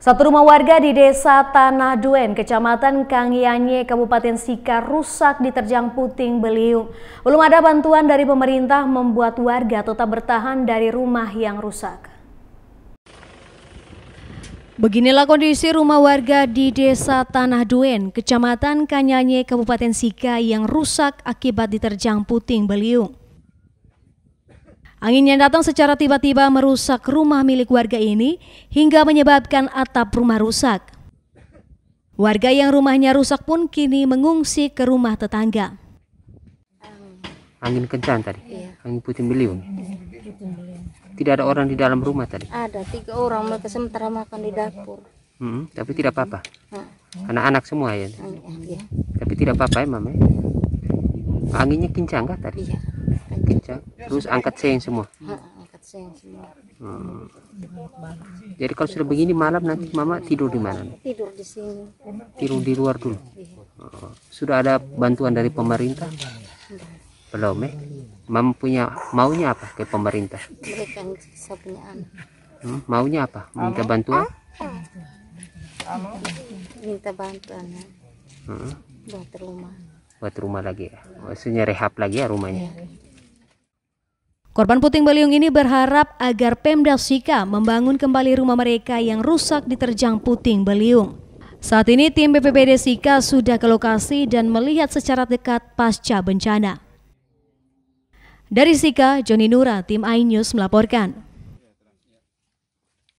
Satu rumah warga di desa Tanah Duen, kecamatan Kangianye, Kabupaten Sika rusak diterjang puting beliung. Belum ada bantuan dari pemerintah membuat warga tetap bertahan dari rumah yang rusak. Beginilah kondisi rumah warga di Desa Tanah Duen, Kecamatan Kanyanye, Kabupaten Sika yang rusak akibat diterjang puting beliung. Angin yang datang secara tiba-tiba merusak rumah milik warga ini hingga menyebabkan atap rumah rusak. Warga yang rumahnya rusak pun kini mengungsi ke rumah tetangga. Angin kencang tadi, iya. angin putih iya, beliung. Tidak ada orang di dalam rumah tadi. Ada tiga orang mereka sementara makan di dapur. Hmm, tapi tidak apa-apa. Anak-anak semua ya. Iya, iya. Tapi tidak apa-apa ya, Mama. Anginnya kencang nggak tadi? Iya kencang terus angkat seng semua ha, angkat seng semua hmm. jadi kalau sudah begini malam nanti mama tidur di mana tidur di sini tidur di luar dulu iya. oh. sudah ada bantuan dari pemerintah belum eh mama punya maunya apa ke pemerintah berikan punya anak hmm, maunya apa minta bantuan minta bantuan ya. Hmm. buat rumah buat rumah lagi ya maksudnya rehab lagi ya rumahnya iya. Korban puting beliung ini berharap agar Pemda Sika membangun kembali rumah mereka yang rusak diterjang puting beliung. Saat ini tim BPBD Sika sudah ke lokasi dan melihat secara dekat pasca bencana. Dari Sika, Joni Nura, tim iNews melaporkan.